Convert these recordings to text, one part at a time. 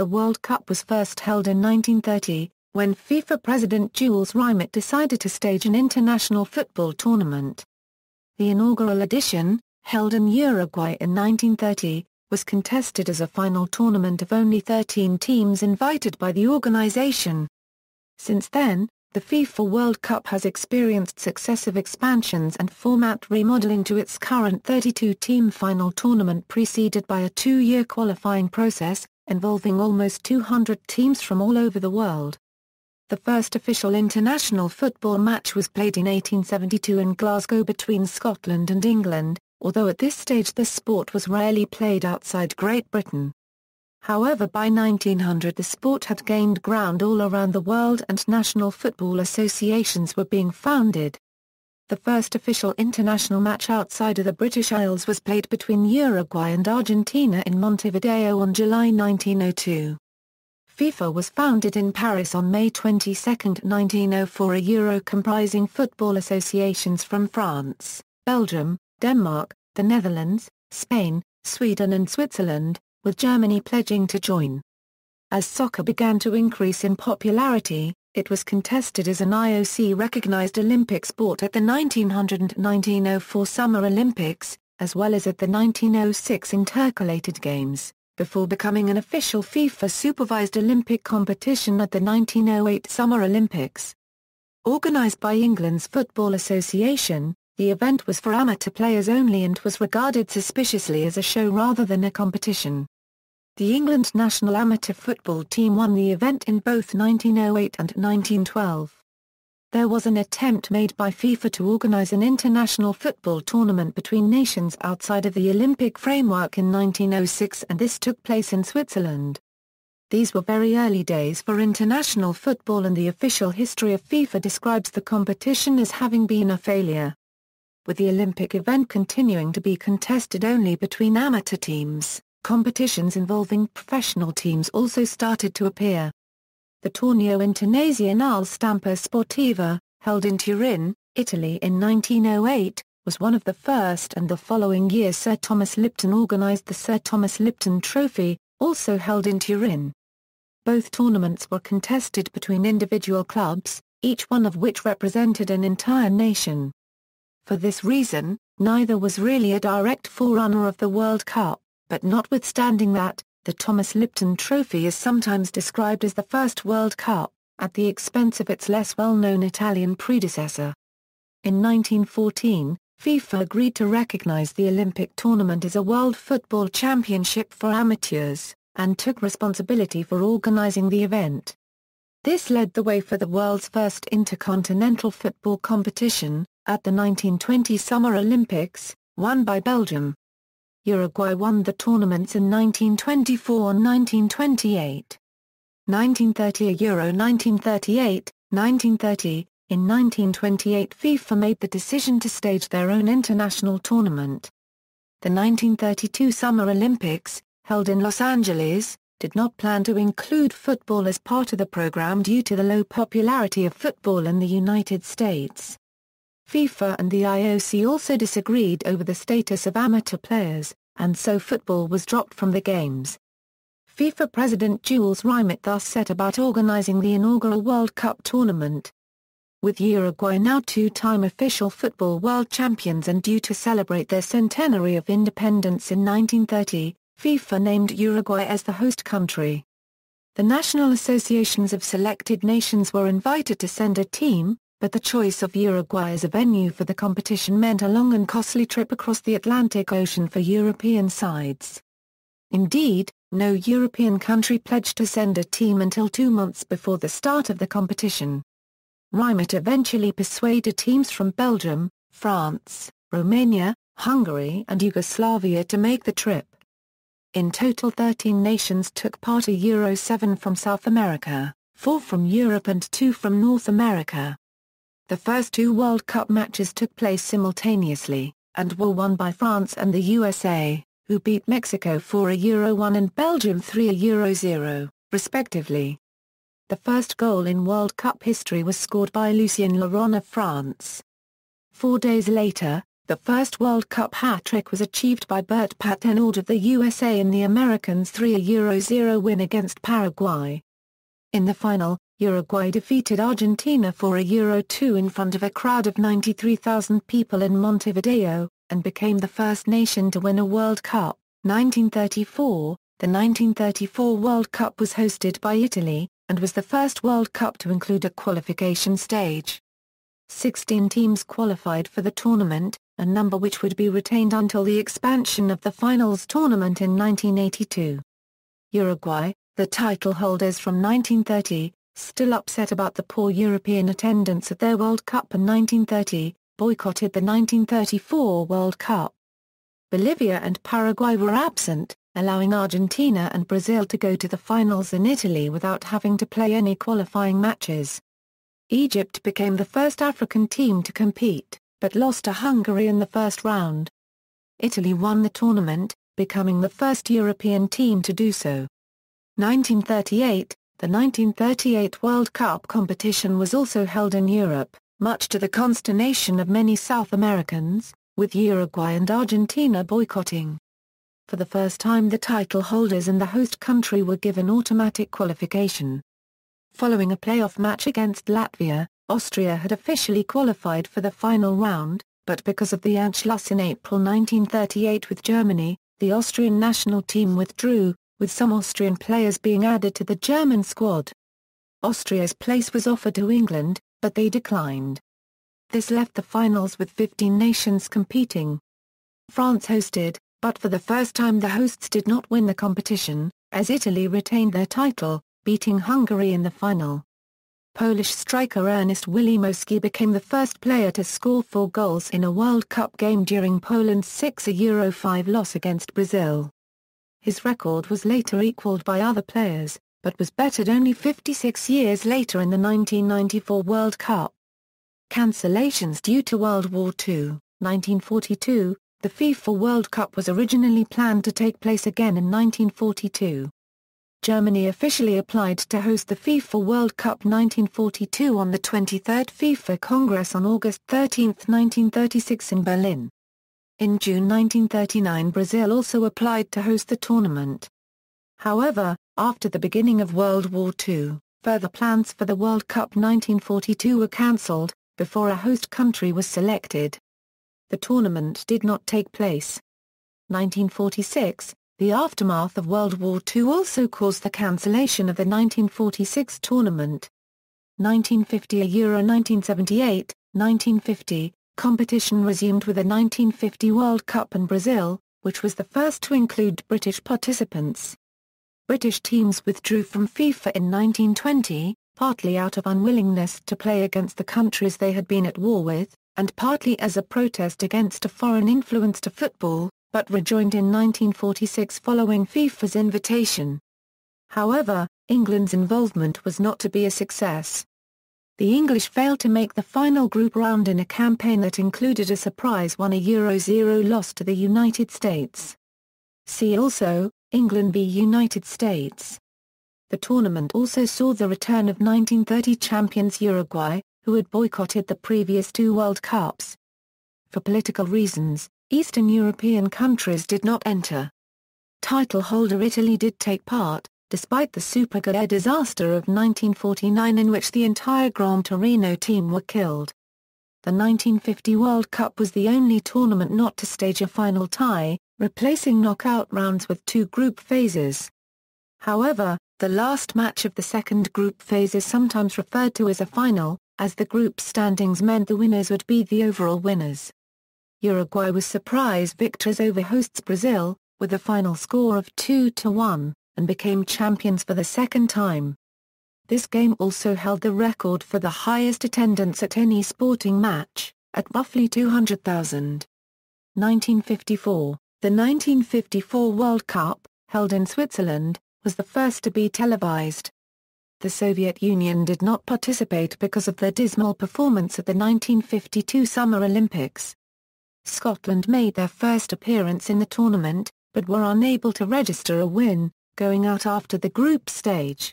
The World Cup was first held in 1930, when FIFA president Jules Rimet decided to stage an international football tournament. The inaugural edition, held in Uruguay in 1930, was contested as a final tournament of only 13 teams invited by the organization. Since then, the FIFA World Cup has experienced successive expansions and format remodeling to its current 32-team final tournament preceded by a two-year qualifying process, involving almost 200 teams from all over the world. The first official international football match was played in 1872 in Glasgow between Scotland and England, although at this stage the sport was rarely played outside Great Britain. However by 1900 the sport had gained ground all around the world and national football associations were being founded. The first official international match outside of the British Isles was played between Uruguay and Argentina in Montevideo on July 1902. FIFA was founded in Paris on May 22, 1904 a Euro comprising football associations from France, Belgium, Denmark, the Netherlands, Spain, Sweden and Switzerland, with Germany pledging to join. As soccer began to increase in popularity, it was contested as an IOC-recognized Olympic sport at the 1900 1904 Summer Olympics, as well as at the 1906 Intercalated Games, before becoming an official FIFA-supervised Olympic competition at the 1908 Summer Olympics. Organized by England's Football Association, the event was for amateur players only and was regarded suspiciously as a show rather than a competition. The England national amateur football team won the event in both 1908 and 1912. There was an attempt made by FIFA to organise an international football tournament between nations outside of the Olympic framework in 1906 and this took place in Switzerland. These were very early days for international football and the official history of FIFA describes the competition as having been a failure. With the Olympic event continuing to be contested only between amateur teams. Competitions involving professional teams also started to appear. The Torneo Internazionale Stampa Sportiva, held in Turin, Italy in 1908, was one of the first and the following year Sir Thomas Lipton organised the Sir Thomas Lipton Trophy, also held in Turin. Both tournaments were contested between individual clubs, each one of which represented an entire nation. For this reason, neither was really a direct forerunner of the World Cup but notwithstanding that, the Thomas Lipton Trophy is sometimes described as the first World Cup, at the expense of its less well-known Italian predecessor. In 1914, FIFA agreed to recognize the Olympic tournament as a World Football Championship for amateurs, and took responsibility for organizing the event. This led the way for the world's first intercontinental football competition, at the 1920 Summer Olympics, won by Belgium. Uruguay won the tournaments in 1924 and 1928. 1930 a Euro 1938, 1930, in 1928 FIFA made the decision to stage their own international tournament. The 1932 Summer Olympics, held in Los Angeles, did not plan to include football as part of the program due to the low popularity of football in the United States. FIFA and the IOC also disagreed over the status of amateur players, and so football was dropped from the games. FIFA President Jules Rimet thus set about organizing the inaugural World Cup tournament. With Uruguay now two-time official football world champions and due to celebrate their centenary of independence in 1930, FIFA named Uruguay as the host country. The national associations of selected nations were invited to send a team, but the choice of Uruguay as a venue for the competition meant a long and costly trip across the Atlantic Ocean for European sides. Indeed, no European country pledged to send a team until two months before the start of the competition. Reimet eventually persuaded teams from Belgium, France, Romania, Hungary and Yugoslavia to make the trip. In total 13 nations took part a Euro 7 from South America, 4 from Europe and 2 from North America. The first two World Cup matches took place simultaneously, and were won by France and the USA, who beat Mexico 4 1 and Belgium 3 0, respectively. The first goal in World Cup history was scored by Lucien Laurent of France. Four days later, the first World Cup hat-trick was achieved by Bert Patenaud of the USA in the Americans' 3 0 win against Paraguay. In the final, Uruguay defeated Argentina for a Euro 2 in front of a crowd of 93,000 people in Montevideo, and became the first nation to win a World Cup. 1934 The 1934 World Cup was hosted by Italy, and was the first World Cup to include a qualification stage. Sixteen teams qualified for the tournament, a number which would be retained until the expansion of the finals tournament in 1982. Uruguay, the title holders from 1930, still upset about the poor European attendance at their World Cup in 1930, boycotted the 1934 World Cup. Bolivia and Paraguay were absent, allowing Argentina and Brazil to go to the finals in Italy without having to play any qualifying matches. Egypt became the first African team to compete, but lost to Hungary in the first round. Italy won the tournament, becoming the first European team to do so. 1938, the 1938 World Cup competition was also held in Europe, much to the consternation of many South Americans, with Uruguay and Argentina boycotting. For the first time the title holders and the host country were given automatic qualification. Following a playoff match against Latvia, Austria had officially qualified for the final round, but because of the Anschluss in April 1938 with Germany, the Austrian national team withdrew, with some Austrian players being added to the German squad. Austria's place was offered to England, but they declined. This left the finals with 15 nations competing. France hosted, but for the first time the hosts did not win the competition, as Italy retained their title, beating Hungary in the final. Polish striker Ernest Wilimowski became the first player to score four goals in a World Cup game during Poland's 6-0-5 loss against Brazil. His record was later equaled by other players, but was bettered only 56 years later in the 1994 World Cup. Cancellations due to World War II, 1942, the FIFA World Cup was originally planned to take place again in 1942. Germany officially applied to host the FIFA World Cup 1942 on the 23rd FIFA Congress on August 13, 1936 in Berlin. In June 1939 Brazil also applied to host the tournament. However, after the beginning of World War II, further plans for the World Cup 1942 were cancelled, before a host country was selected. The tournament did not take place. 1946, the aftermath of World War II also caused the cancellation of the 1946 tournament. 1950 a Euro 1978, 1950, Competition resumed with the 1950 World Cup in Brazil, which was the first to include British participants. British teams withdrew from FIFA in 1920, partly out of unwillingness to play against the countries they had been at war with, and partly as a protest against a foreign influence to football, but rejoined in 1946 following FIFA's invitation. However, England's involvement was not to be a success the English failed to make the final group round in a campaign that included a surprise 1-0-0 loss to the United States. See also, England v United States. The tournament also saw the return of 1930 champions Uruguay, who had boycotted the previous two World Cups. For political reasons, Eastern European countries did not enter. Title holder Italy did take part, despite the Superga disaster of 1949 in which the entire Gran Torino team were killed. The 1950 World Cup was the only tournament not to stage a final tie, replacing knockout rounds with two group phases. However, the last match of the second group phase is sometimes referred to as a final, as the group standings meant the winners would be the overall winners. Uruguay was surprise victors over hosts Brazil, with a final score of 2-1 and became champions for the second time. This game also held the record for the highest attendance at any sporting match, at roughly 200,000. 1954 The 1954 World Cup, held in Switzerland, was the first to be televised. The Soviet Union did not participate because of their dismal performance at the 1952 Summer Olympics. Scotland made their first appearance in the tournament, but were unable to register a win, going out after the group stage.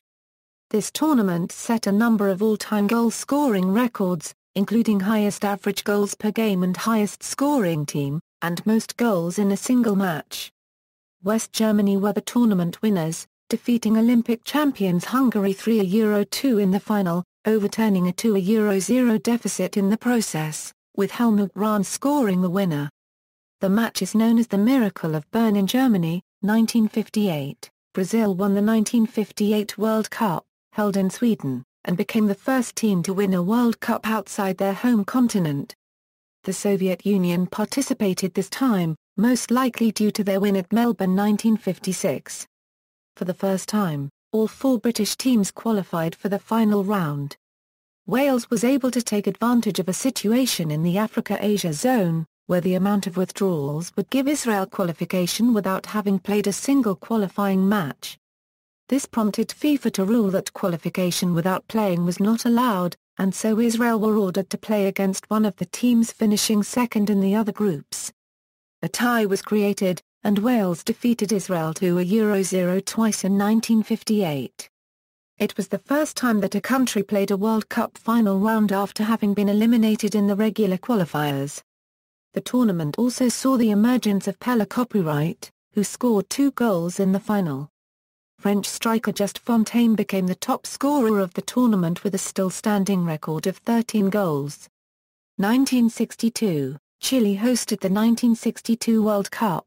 This tournament set a number of all-time goal-scoring records, including highest average goals per game and highest scoring team, and most goals in a single match. West Germany were the tournament winners, defeating Olympic champions Hungary 3-2 in the final, overturning a 2-0 deficit in the process, with Helmut Rahn scoring the winner. The match is known as the Miracle of Bern in Germany, 1958. Brazil won the 1958 World Cup, held in Sweden, and became the first team to win a World Cup outside their home continent. The Soviet Union participated this time, most likely due to their win at Melbourne 1956. For the first time, all four British teams qualified for the final round. Wales was able to take advantage of a situation in the Africa-Asia zone, where the amount of withdrawals would give Israel qualification without having played a single qualifying match. This prompted FIFA to rule that qualification without playing was not allowed, and so Israel were ordered to play against one of the teams finishing second in the other groups. A tie was created, and Wales defeated Israel to a Euro 0 twice in 1958. It was the first time that a country played a World Cup final round after having been eliminated in the regular qualifiers. The tournament also saw the emergence of Pella Copyright, who scored two goals in the final. French striker Just Fontaine became the top scorer of the tournament with a still-standing record of 13 goals. 1962 Chile hosted the 1962 World Cup.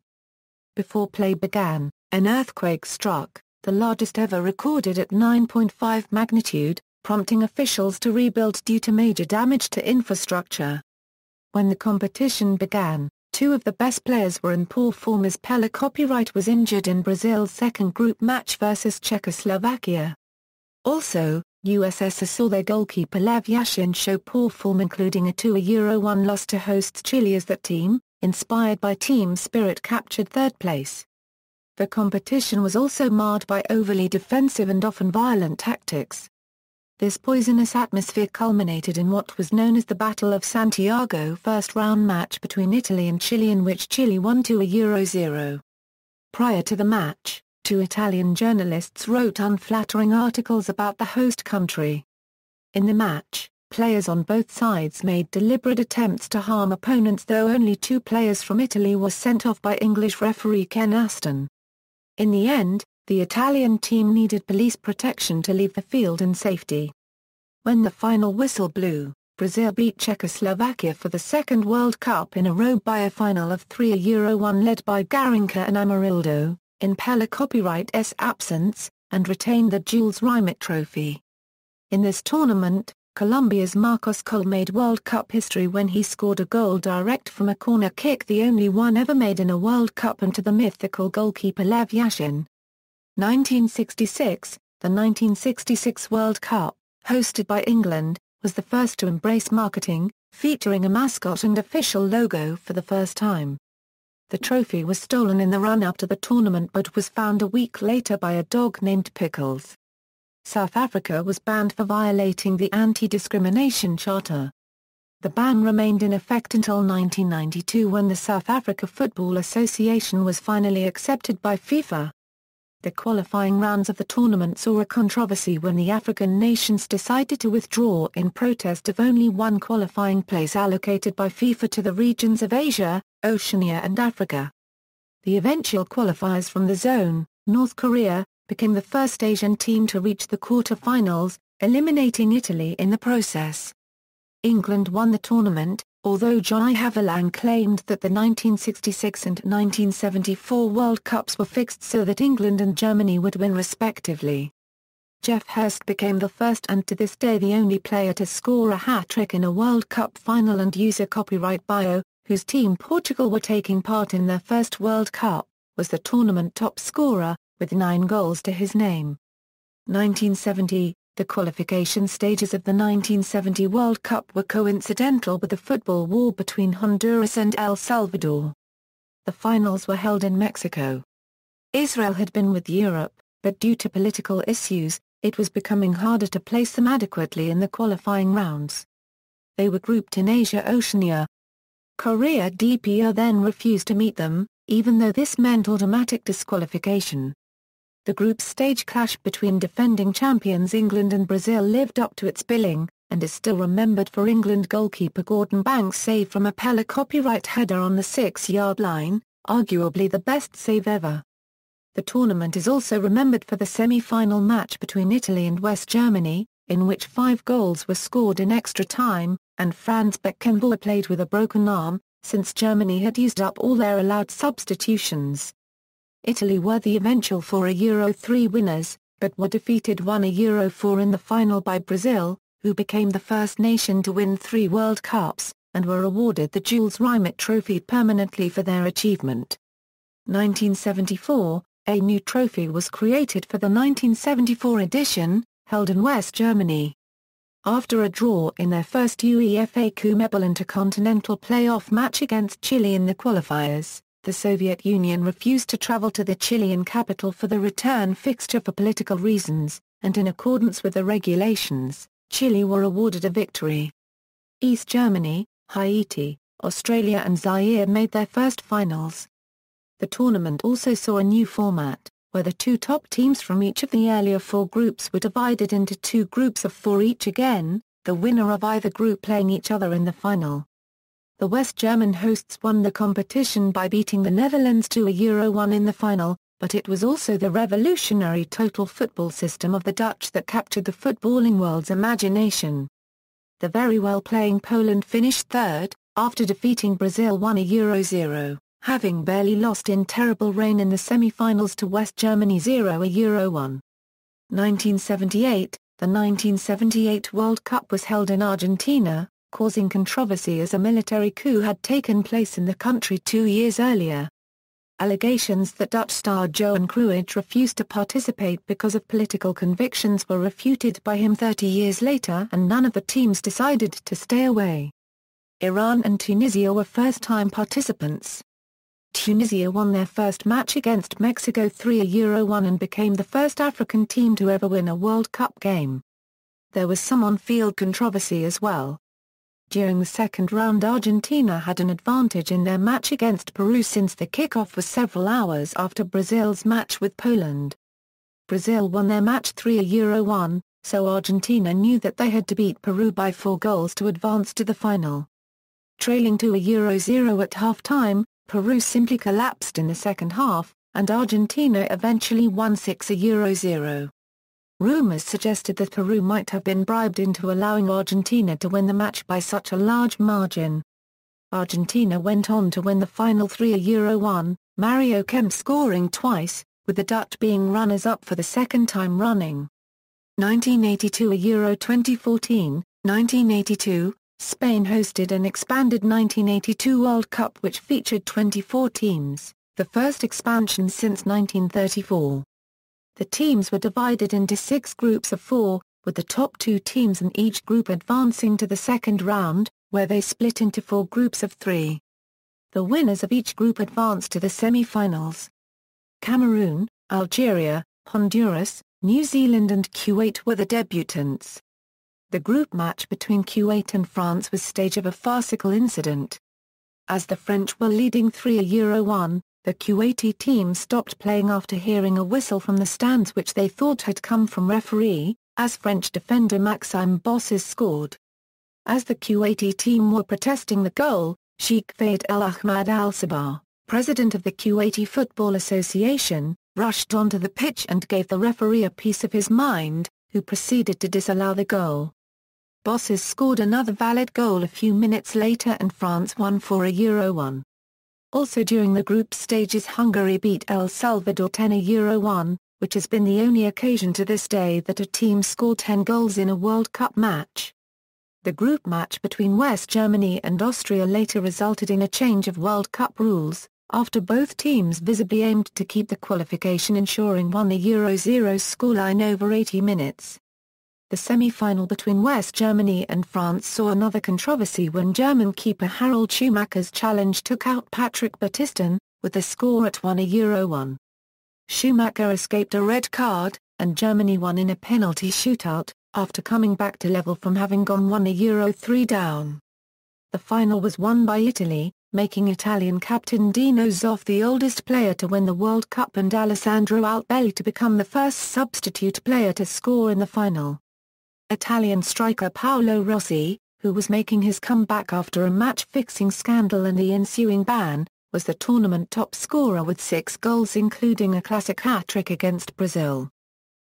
Before play began, an earthquake struck, the largest ever recorded at 9.5 magnitude, prompting officials to rebuild due to major damage to infrastructure. When the competition began, two of the best players were in poor form as Pele copyright was injured in Brazil's second group match versus Czechoslovakia. Also, USSR saw their goalkeeper Lev Yashin show poor form including a 2 Euro 1 loss to hosts Chile as that team, inspired by team spirit captured third place. The competition was also marred by overly defensive and often violent tactics. This poisonous atmosphere culminated in what was known as the Battle of Santiago first-round match between Italy and Chile in which Chile won 2-0. Euro 0. Prior to the match, two Italian journalists wrote unflattering articles about the host country. In the match, players on both sides made deliberate attempts to harm opponents though only two players from Italy were sent off by English referee Ken Aston. In the end, the Italian team needed police protection to leave the field in safety. When the final whistle blew, Brazil beat Czechoslovakia for the second World Cup in a row by a final of 3 Euro 1 led by Garinka and Amarildo, in Pella s absence, and retained the Jules Rimet trophy. In this tournament, Colombia's Marcos Col made World Cup history when he scored a goal direct from a corner kick the only one ever made in a World Cup and to the mythical goalkeeper Lev Yashin. 1966, the 1966 World Cup, hosted by England, was the first to embrace marketing, featuring a mascot and official logo for the first time. The trophy was stolen in the run-up to the tournament but was found a week later by a dog named Pickles. South Africa was banned for violating the Anti-Discrimination Charter. The ban remained in effect until 1992 when the South Africa Football Association was finally accepted by FIFA. The qualifying rounds of the tournament saw a controversy when the African nations decided to withdraw in protest of only one qualifying place allocated by FIFA to the regions of Asia, Oceania and Africa. The eventual qualifiers from the zone, North Korea, became the first Asian team to reach the quarter-finals, eliminating Italy in the process. England won the tournament, Although Johnny Haviland claimed that the 1966 and 1974 World Cups were fixed so that England and Germany would win respectively. Jeff Hurst became the first and to this day the only player to score a hat-trick in a World Cup final and use a copyright bio, whose team Portugal were taking part in their first World Cup, was the tournament top scorer, with nine goals to his name. 1970, the qualification stages of the 1970 World Cup were coincidental with the football war between Honduras and El Salvador. The finals were held in Mexico. Israel had been with Europe, but due to political issues, it was becoming harder to place them adequately in the qualifying rounds. They were grouped in Asia Oceania. Korea DPR then refused to meet them, even though this meant automatic disqualification. The group's stage clash between defending champions England and Brazil lived up to its billing, and is still remembered for England goalkeeper Gordon Banks' save from a Pella copyright header on the six-yard line, arguably the best save ever. The tournament is also remembered for the semi-final match between Italy and West Germany, in which five goals were scored in extra time, and Franz Beckenbauer played with a broken arm, since Germany had used up all their allowed substitutions. Italy were the eventual 4 a Euro 3 winners, but were defeated 1 a Euro 4 in the final by Brazil, who became the first nation to win three World Cups, and were awarded the Jules Rimet Trophy permanently for their achievement. 1974, a new trophy was created for the 1974 edition, held in West Germany. After a draw in their first UEFA Cup Intercontinental playoff match against Chile in the qualifiers, the Soviet Union refused to travel to the Chilean capital for the return fixture for political reasons, and in accordance with the regulations, Chile were awarded a victory. East Germany, Haiti, Australia and Zaire made their first finals. The tournament also saw a new format, where the two top teams from each of the earlier four groups were divided into two groups of four each again, the winner of either group playing each other in the final. The West German hosts won the competition by beating the Netherlands to a Euro 1 in the final, but it was also the revolutionary total football system of the Dutch that captured the footballing world's imagination. The very well-playing Poland finished third, after defeating Brazil 1-0, Euro 0 having barely lost in terrible rain in the semi-finals to West Germany 0 a Euro 1. 1978, the 1978 World Cup was held in Argentina, causing controversy as a military coup had taken place in the country two years earlier. Allegations that Dutch star Johan Cruijff refused to participate because of political convictions were refuted by him 30 years later and none of the teams decided to stay away. Iran and Tunisia were first-time participants. Tunisia won their first match against Mexico 3-1 1 and became the first African team to ever win a World Cup game. There was some on-field controversy as well, during the second round Argentina had an advantage in their match against Peru since the kickoff was several hours after Brazil's match with Poland. Brazil won their match 3-1, so Argentina knew that they had to beat Peru by four goals to advance to the final. Trailing to a Euro 0 at half-time, Peru simply collapsed in the second half, and Argentina eventually won 6-0. Rumors suggested that Peru might have been bribed into allowing Argentina to win the match by such a large margin. Argentina went on to win the final 3 Euro 1, Mario Kemp scoring twice, with the Dutch being runners-up for the second time running. 1982 Euro 2014, 1982, Spain hosted an expanded 1982 World Cup which featured 24 teams, the first expansion since 1934. The teams were divided into six groups of four, with the top two teams in each group advancing to the second round, where they split into four groups of three. The winners of each group advanced to the semi-finals. Cameroon, Algeria, Honduras, New Zealand and Kuwait were the debutants. The group match between Kuwait and France was stage of a farcical incident. As the French were leading 3 one the Kuwaiti team stopped playing after hearing a whistle from the stands which they thought had come from referee, as French defender Maxime Bosses scored. As the Kuwaiti team were protesting the goal, Sheikh Fayed Al Ahmad Al Sabah, president of the Kuwaiti Football Association, rushed onto the pitch and gave the referee a piece of his mind, who proceeded to disallow the goal. Bosses scored another valid goal a few minutes later and France won for a Euro 1. Also during the group stages Hungary beat El Salvador 10-1, which has been the only occasion to this day that a team scored 10 goals in a World Cup match. The group match between West Germany and Austria later resulted in a change of World Cup rules, after both teams visibly aimed to keep the qualification ensuring one the Euro 0 scoreline over 80 minutes. The semi-final between West Germany and France saw another controversy when German keeper Harold Schumacher's challenge took out Patrick Battiston, with the score at Euro Euro 1. Schumacher escaped a red card, and Germany won in a penalty shootout, after coming back to level from having gone Euro 3 down. The final was won by Italy, making Italian captain Dino Zoff the oldest player to win the World Cup and Alessandro Altbelli to become the first substitute player to score in the final. Italian striker Paolo Rossi, who was making his comeback after a match-fixing scandal and the ensuing ban, was the tournament top scorer with six goals including a classic hat-trick against Brazil.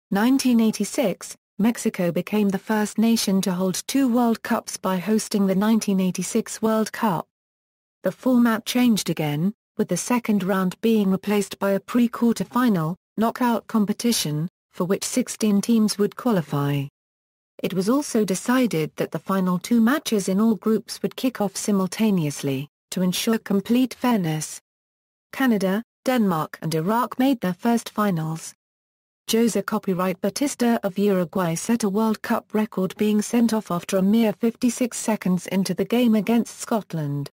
1986, Mexico became the first nation to hold two World Cups by hosting the 1986 World Cup. The format changed again, with the second round being replaced by a pre-quarter final, knockout competition, for which 16 teams would qualify. It was also decided that the final two matches in all groups would kick off simultaneously, to ensure complete fairness. Canada, Denmark and Iraq made their first finals. Jose Copyright Batista of Uruguay set a World Cup record being sent off after a mere 56 seconds into the game against Scotland.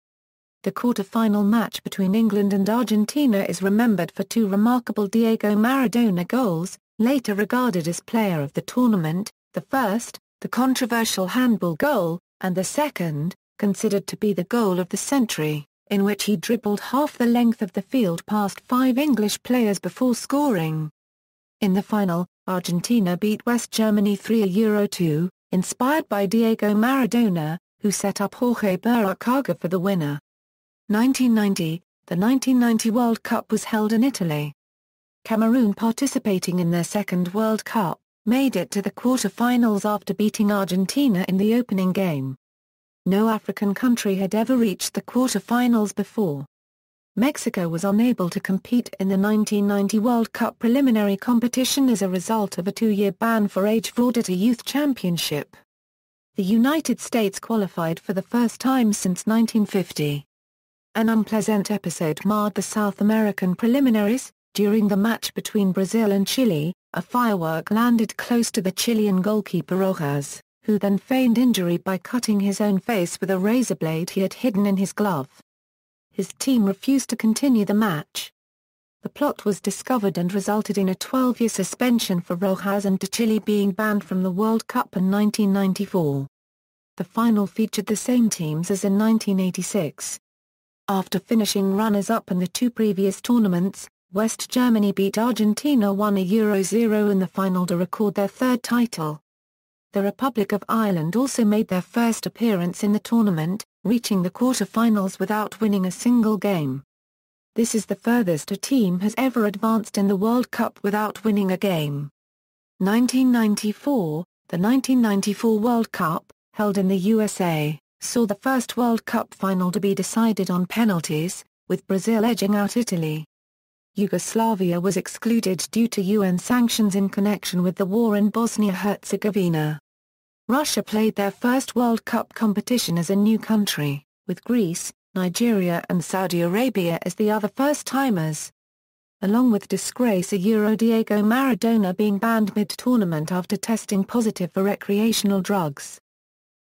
The quarter-final match between England and Argentina is remembered for two remarkable Diego Maradona goals, later regarded as player of the tournament, the first, the controversial handball goal, and the second, considered to be the goal of the century, in which he dribbled half the length of the field past five English players before scoring. In the final, Argentina beat West Germany 3-2, inspired by Diego Maradona, who set up Jorge Baracaga for the winner. 1990, the 1990 World Cup was held in Italy. Cameroon participating in their second World Cup, made it to the quarterfinals after beating Argentina in the opening game. No African country had ever reached the quarterfinals before. Mexico was unable to compete in the 1990 World Cup preliminary competition as a result of a two-year ban for age fraud at a youth championship. The United States qualified for the first time since 1950. An unpleasant episode marred the South American preliminaries, during the match between Brazil and Chile, a firework landed close to the Chilean goalkeeper Rojas, who then feigned injury by cutting his own face with a razor blade he had hidden in his glove. His team refused to continue the match. The plot was discovered and resulted in a 12-year suspension for Rojas and Chile being banned from the World Cup in 1994. The final featured the same teams as in 1986. After finishing runners-up in the two previous tournaments, West Germany beat Argentina 1-0 in the final to record their third title. The Republic of Ireland also made their first appearance in the tournament, reaching the quarter-finals without winning a single game. This is the furthest a team has ever advanced in the World Cup without winning a game. 1994, the 1994 World Cup, held in the USA, saw the first World Cup final to be decided on penalties, with Brazil edging out Italy. Yugoslavia was excluded due to UN sanctions in connection with the war in Bosnia-Herzegovina. Russia played their first World Cup competition as a new country, with Greece, Nigeria and Saudi Arabia as the other first-timers. Along with disgrace a Euro Diego Maradona being banned mid-tournament after testing positive for recreational drugs.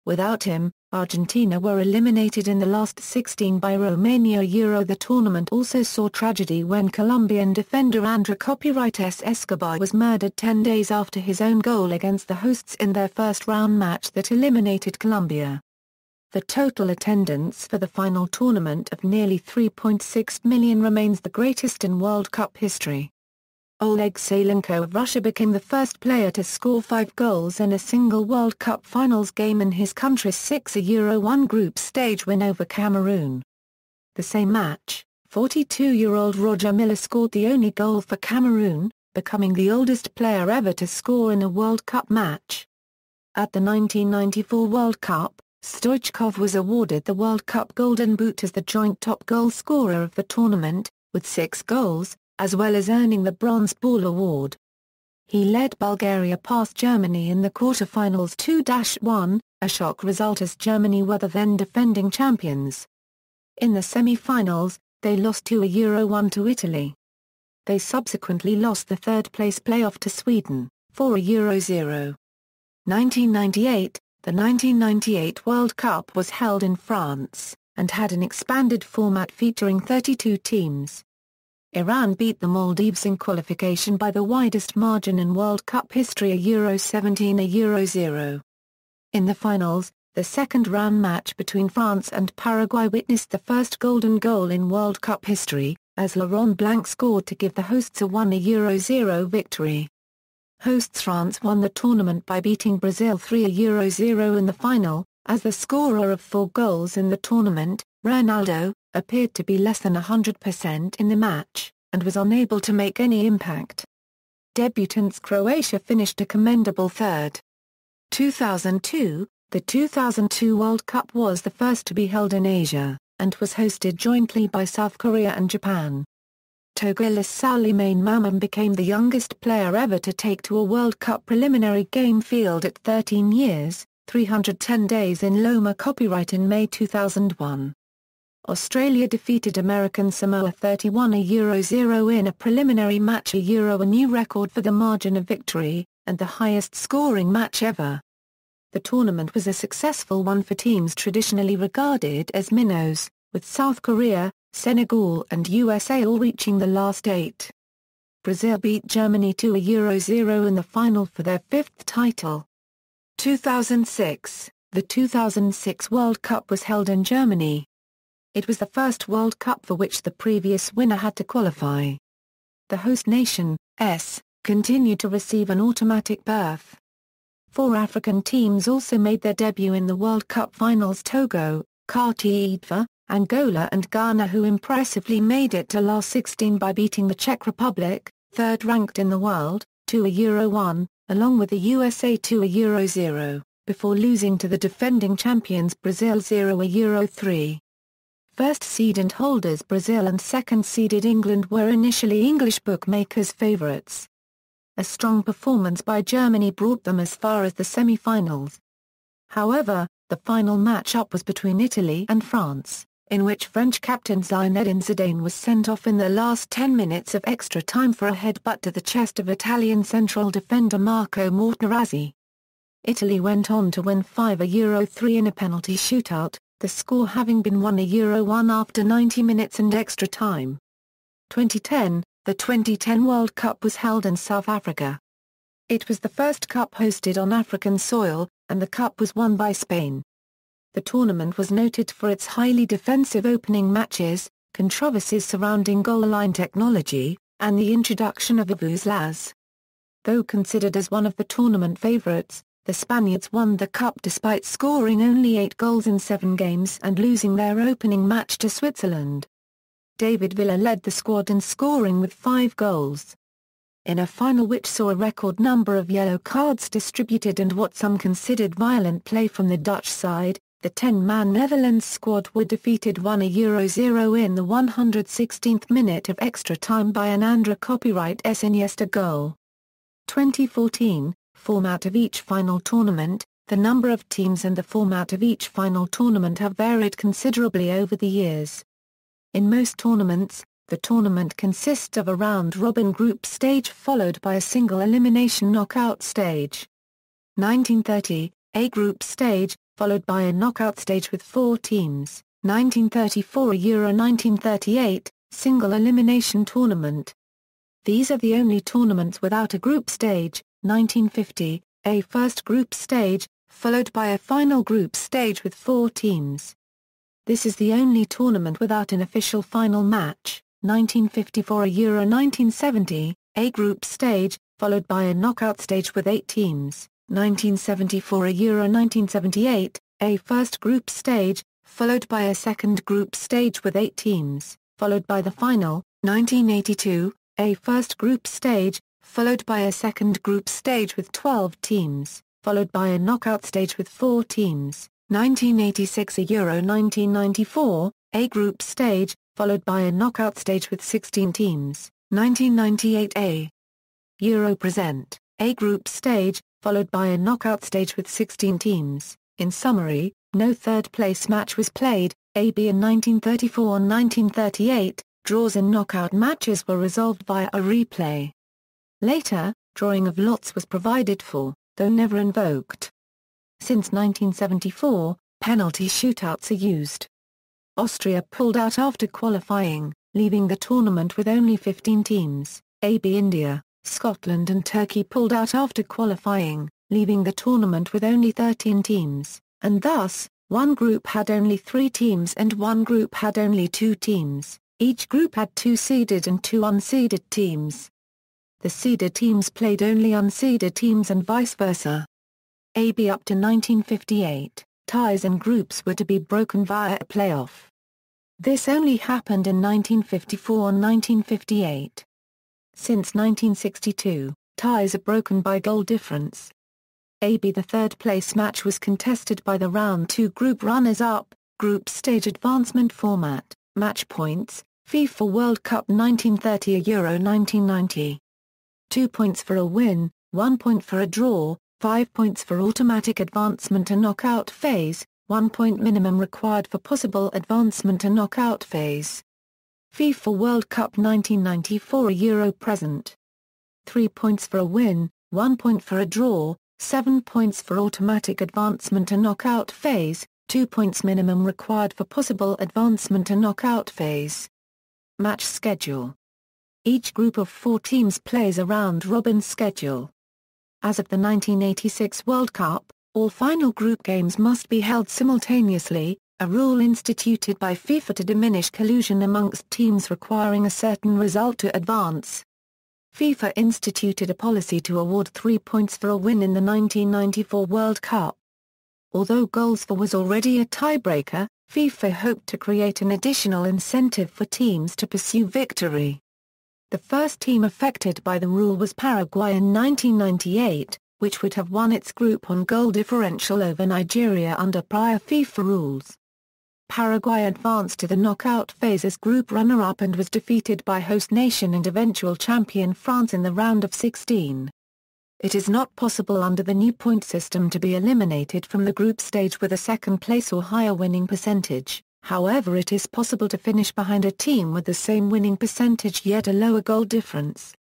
Without him, Argentina were eliminated in the last 16 by Romania Euro The tournament also saw tragedy when Colombian defender Andra Copyrites Escobar was murdered 10 days after his own goal against the hosts in their first round match that eliminated Colombia. The total attendance for the final tournament of nearly 3.6 million remains the greatest in World Cup history. Oleg Salenko of Russia became the first player to score five goals in a single World Cup Finals game in his country's 6 Euro 1 group stage win over Cameroon. The same match, 42-year-old Roger Miller scored the only goal for Cameroon, becoming the oldest player ever to score in a World Cup match. At the 1994 World Cup, Stoichkov was awarded the World Cup Golden Boot as the joint top goal scorer of the tournament, with six goals, as well as earning the Bronze Ball Award. He led Bulgaria past Germany in the quarterfinals 2-1, a shock result as Germany were the then defending champions. In the semi-finals, they lost 2-1 1 to Italy. They subsequently lost the third-place playoff to Sweden, 4-0. Euro 0. 1998, the 1998 World Cup was held in France, and had an expanded format featuring 32 teams. Iran beat the Maldives in qualification by the widest margin in World Cup history a Euro 17 a Euro 0. In the finals, the second round match between France and Paraguay witnessed the first golden goal in World Cup history, as Laurent Blanc scored to give the hosts a Euro 0 victory. Hosts France won the tournament by beating Brazil 3 Euro 0 in the final, as the scorer of four goals in the tournament, Ronaldo, appeared to be less than 100% in the match, and was unable to make any impact. Debutants Croatia finished a commendable third. 2002 The 2002 World Cup was the first to be held in Asia, and was hosted jointly by South Korea and Japan. Togelis Salimane Mamam became the youngest player ever to take to a World Cup preliminary game field at 13 years, 310 days in Loma copyright in May 2001. Australia defeated American Samoa 31-0 in a preliminary match a Euro a new record for the margin of victory, and the highest scoring match ever. The tournament was a successful one for teams traditionally regarded as minnows, with South Korea, Senegal and USA all reaching the last eight. Brazil beat Germany 2-0 in the final for their fifth title. 2006 The 2006 World Cup was held in Germany, it was the first World Cup for which the previous winner had to qualify. The host nation, S, continued to receive an automatic berth. Four African teams also made their debut in the World Cup finals Togo, Cartiedva, Angola and Ghana who impressively made it to last 16 by beating the Czech Republic, third ranked in the world, to a Euro 1, along with the USA to a Euro 0, before losing to the defending champions Brazil 0 a Euro 3. First seed and holders Brazil and second seeded England were initially English bookmakers' favourites. A strong performance by Germany brought them as far as the semi-finals. However, the final match-up was between Italy and France, in which French captain Zinedine Zidane was sent off in the last 10 minutes of extra time for a headbutt to the chest of Italian central defender Marco Mortarazzi. Italy went on to win 5-3 in a penalty shootout, the score having been won a Euro 1 after 90 minutes and extra time. 2010, the 2010 World Cup was held in South Africa. It was the first cup hosted on African soil, and the cup was won by Spain. The tournament was noted for its highly defensive opening matches, controversies surrounding goal line technology, and the introduction of a Though considered as one of the tournament favourites, the Spaniards won the cup despite scoring only eight goals in seven games and losing their opening match to Switzerland. David Villa led the squad in scoring with five goals. In a final which saw a record number of yellow cards distributed and what some considered violent play from the Dutch side, the 10-man Netherlands squad were defeated 1-0 in the 116th minute of extra time by an Andra copyright S. Iniesta goal. 2014, format of each final tournament, the number of teams and the format of each final tournament have varied considerably over the years. In most tournaments, the tournament consists of a round-robin group stage followed by a single elimination knockout stage. 1930, a group stage, followed by a knockout stage with four teams, 1934 Euro 1938, single elimination tournament. These are the only tournaments without a group stage, 1950, a first group stage, followed by a final group stage with four teams. This is the only tournament without an official final match, 1954 Euro 1970, a group stage, followed by a knockout stage with eight teams, 1974 Euro 1978, a first group stage, followed by a second group stage with eight teams, followed by the final, 1982, a first group stage, followed by a second group stage with 12 teams, followed by a knockout stage with four teams, 1986 a Euro 1994, a group stage, followed by a knockout stage with 16 teams, 1998 a Euro present, a group stage, followed by a knockout stage with 16 teams. In summary, no third-place match was played, AB in 1934 and 1938, draws in knockout matches were resolved via a replay. Later, drawing of lots was provided for, though never invoked. Since 1974, penalty shootouts are used. Austria pulled out after qualifying, leaving the tournament with only 15 teams. AB India, Scotland and Turkey pulled out after qualifying, leaving the tournament with only 13 teams, and thus, one group had only three teams and one group had only two teams. Each group had two seeded and two unseeded teams the seeded teams played only unseeded teams and vice versa. AB up to 1958, ties in groups were to be broken via a playoff. This only happened in 1954 and 1958. Since 1962, ties are broken by goal difference. AB the third place match was contested by the round 2 group runners-up, group stage advancement format, match points, FIFA World Cup 1930 Euro 1990. 2 points for a win, 1 point for a draw, 5 points for automatic advancement to knockout phase, 1 point minimum required for possible advancement to knockout phase. FIFA World Cup 1994 Euro present. 3 points for a win, 1 point for a draw, 7 points for automatic advancement to knockout phase, 2 points minimum required for possible advancement to knockout phase. Match schedule each group of four teams plays a round-robin schedule. As of the 1986 World Cup, all final group games must be held simultaneously, a rule instituted by FIFA to diminish collusion amongst teams requiring a certain result to advance. FIFA instituted a policy to award three points for a win in the 1994 World Cup. Although goals for was already a tiebreaker, FIFA hoped to create an additional incentive for teams to pursue victory. The first team affected by the rule was Paraguay in 1998, which would have won its group on goal differential over Nigeria under prior FIFA rules. Paraguay advanced to the knockout phase as group runner-up and was defeated by host nation and eventual champion France in the round of 16. It is not possible under the new point system to be eliminated from the group stage with a second place or higher winning percentage. However it is possible to finish behind a team with the same winning percentage yet a lower goal difference.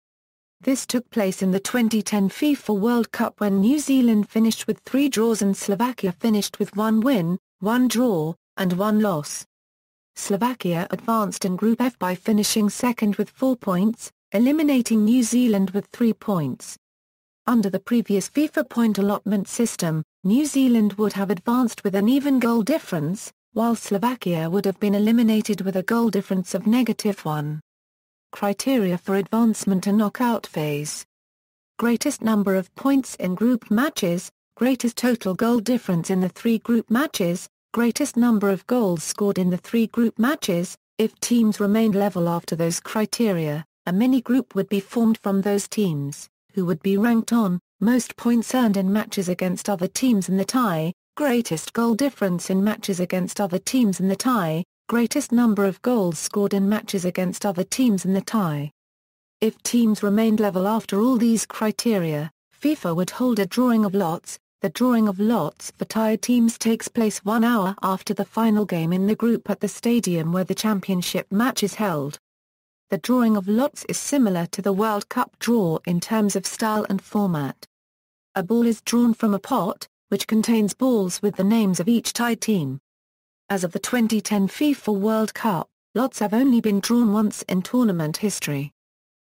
This took place in the 2010 FIFA World Cup when New Zealand finished with three draws and Slovakia finished with one win, one draw, and one loss. Slovakia advanced in Group F by finishing second with four points, eliminating New Zealand with three points. Under the previous FIFA point allotment system, New Zealand would have advanced with an even goal difference, while Slovakia would have been eliminated with a goal difference of negative 1. Criteria for advancement to knockout phase. Greatest number of points in group matches, greatest total goal difference in the three group matches, greatest number of goals scored in the three group matches, if teams remained level after those criteria, a mini-group would be formed from those teams, who would be ranked on, most points earned in matches against other teams in the tie, greatest goal difference in matches against other teams in the tie, greatest number of goals scored in matches against other teams in the tie. If teams remained level after all these criteria, FIFA would hold a drawing of lots, the drawing of lots for tied teams takes place one hour after the final game in the group at the stadium where the championship match is held. The drawing of lots is similar to the World Cup draw in terms of style and format. A ball is drawn from a pot, which contains balls with the names of each tied team. As of the 2010 FIFA World Cup, lots have only been drawn once in tournament history.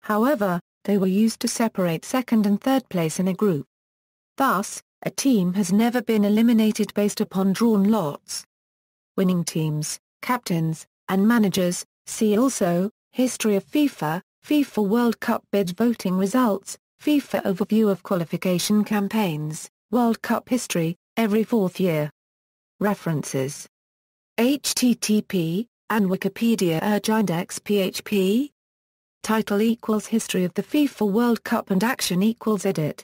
However, they were used to separate second and third place in a group. Thus, a team has never been eliminated based upon drawn lots. Winning teams, captains, and managers, see also, History of FIFA, FIFA World Cup bid voting results, FIFA overview of qualification campaigns. World Cup history, every fourth year. References. HTTP, and Wikipedia Ergindex PHP. Title equals History of the FIFA World Cup and Action equals Edit.